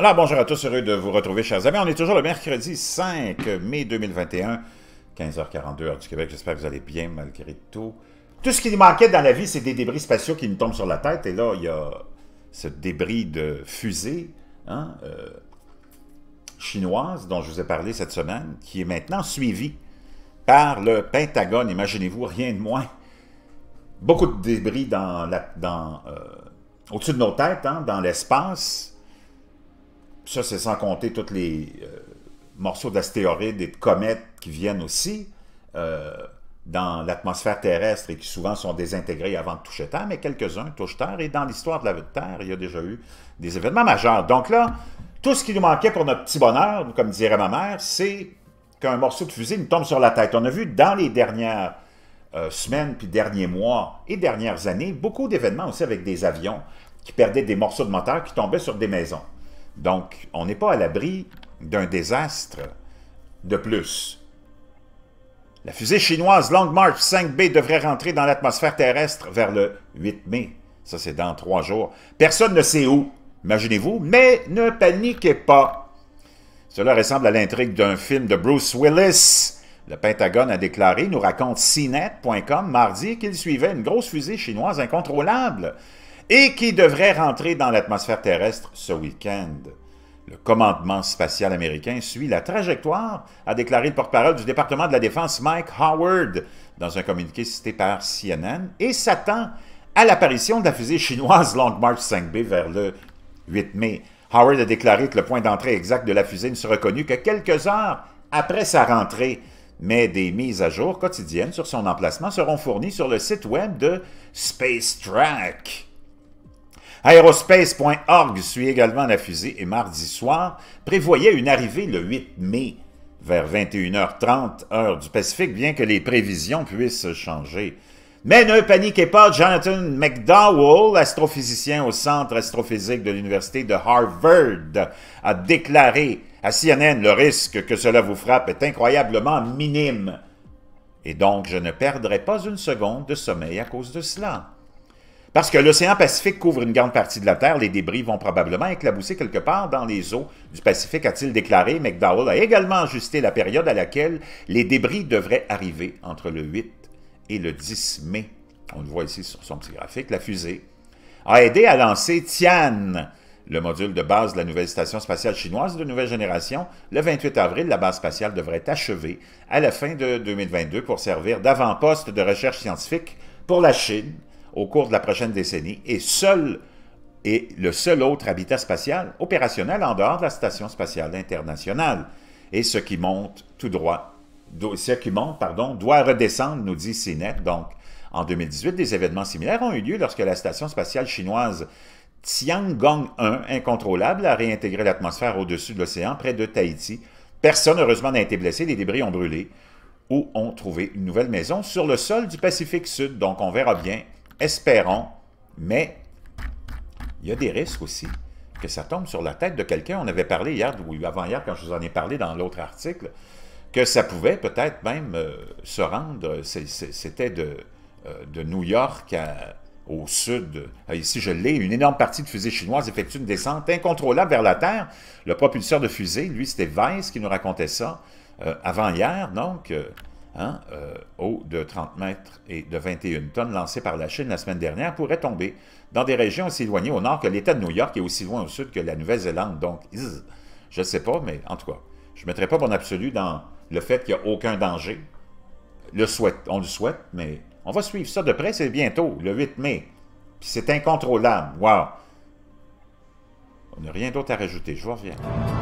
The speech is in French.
Alors, bonjour à tous, heureux de vous retrouver, chers amis. On est toujours le mercredi 5 mai 2021, 15h42 heure du Québec. J'espère que vous allez bien malgré tout. Tout ce qui nous manquait dans la vie, c'est des débris spatiaux qui nous tombent sur la tête. Et là, il y a ce débris de fusée hein, euh, chinoise dont je vous ai parlé cette semaine, qui est maintenant suivi par le Pentagone. Imaginez-vous, rien de moins. Beaucoup de débris dans, dans euh, au-dessus de nos têtes, hein, dans l'espace ça, c'est sans compter tous les euh, morceaux d'astéroïdes et de comètes qui viennent aussi euh, dans l'atmosphère terrestre et qui souvent sont désintégrés avant de toucher Terre, mais quelques-uns touchent Terre. Et dans l'histoire de la vie Terre, il y a déjà eu des événements majeurs. Donc là, tout ce qui nous manquait pour notre petit bonheur, comme dirait ma mère, c'est qu'un morceau de fusil nous tombe sur la tête. On a vu dans les dernières euh, semaines, puis derniers mois et dernières années, beaucoup d'événements aussi avec des avions qui perdaient des morceaux de moteur qui tombaient sur des maisons. Donc, on n'est pas à l'abri d'un désastre de plus. La fusée chinoise Long March 5B devrait rentrer dans l'atmosphère terrestre vers le 8 mai. Ça, c'est dans trois jours. Personne ne sait où, imaginez-vous, mais ne paniquez pas. Cela ressemble à l'intrigue d'un film de Bruce Willis. Le Pentagone a déclaré, nous raconte CNET.com mardi, qu'il suivait une grosse fusée chinoise incontrôlable et qui devrait rentrer dans l'atmosphère terrestre ce week-end. Le commandement spatial américain suit la trajectoire, a déclaré le porte-parole du département de la Défense Mike Howard dans un communiqué cité par CNN et s'attend à l'apparition de la fusée chinoise Long March 5B vers le 8 mai. Howard a déclaré que le point d'entrée exact de la fusée ne sera connu que quelques heures après sa rentrée, mais des mises à jour quotidiennes sur son emplacement seront fournies sur le site web de SpaceTrack. Aerospace.org suit également la fusée et mardi soir prévoyait une arrivée le 8 mai vers 21h30 heure du Pacifique, bien que les prévisions puissent changer. Mais ne paniquez pas, Jonathan McDowell, astrophysicien au Centre astrophysique de l'Université de Harvard, a déclaré à CNN le risque que cela vous frappe est incroyablement minime. Et donc, je ne perdrai pas une seconde de sommeil à cause de cela. Parce que l'océan Pacifique couvre une grande partie de la Terre, les débris vont probablement éclabousser quelque part dans les eaux du Pacifique, a-t-il déclaré. McDowell a également ajusté la période à laquelle les débris devraient arriver entre le 8 et le 10 mai. On le voit ici sur son petit graphique, la fusée a aidé à lancer Tian, le module de base de la nouvelle station spatiale chinoise de nouvelle génération. Le 28 avril, la base spatiale devrait achever à la fin de 2022 pour servir d'avant-poste de recherche scientifique pour la Chine au cours de la prochaine décennie et seul et le seul autre habitat spatial opérationnel en dehors de la Station spatiale internationale. Et ce qui monte tout droit, ce qui pardon, doit redescendre, nous dit CNET. Donc, en 2018, des événements similaires ont eu lieu lorsque la Station spatiale chinoise Tiangong-1, incontrôlable, a réintégré l'atmosphère au-dessus de l'océan près de Tahiti. Personne, heureusement, n'a été blessé, les débris ont brûlé ou ont trouvé une nouvelle maison sur le sol du Pacifique Sud. Donc, on verra bien espérons, mais il y a des risques aussi que ça tombe sur la tête de quelqu'un. On avait parlé hier, ou avant-hier, quand je vous en ai parlé dans l'autre article, que ça pouvait peut-être même euh, se rendre, c'était euh, de, New York au sud, euh, ici je l'ai, une énorme partie de fusée chinoise effectue une descente incontrôlable vers la Terre. Le propulseur de fusée, lui, c'était Weiss qui nous racontait ça avant-hier, donc Hein, euh, haut de 30 mètres et de 21 tonnes lancée par la Chine la semaine dernière pourrait tomber dans des régions aussi éloignées au nord que l'État de New York et aussi loin au sud que la Nouvelle-Zélande. Donc, je ne sais pas, mais en tout cas, je ne mettrai pas mon absolu dans le fait qu'il n'y a aucun danger. Le souhaite, on le souhaite, mais on va suivre ça de près, c'est bientôt, le 8 mai. Puis c'est incontrôlable. Wow! On n'a rien d'autre à rajouter. Je reviens.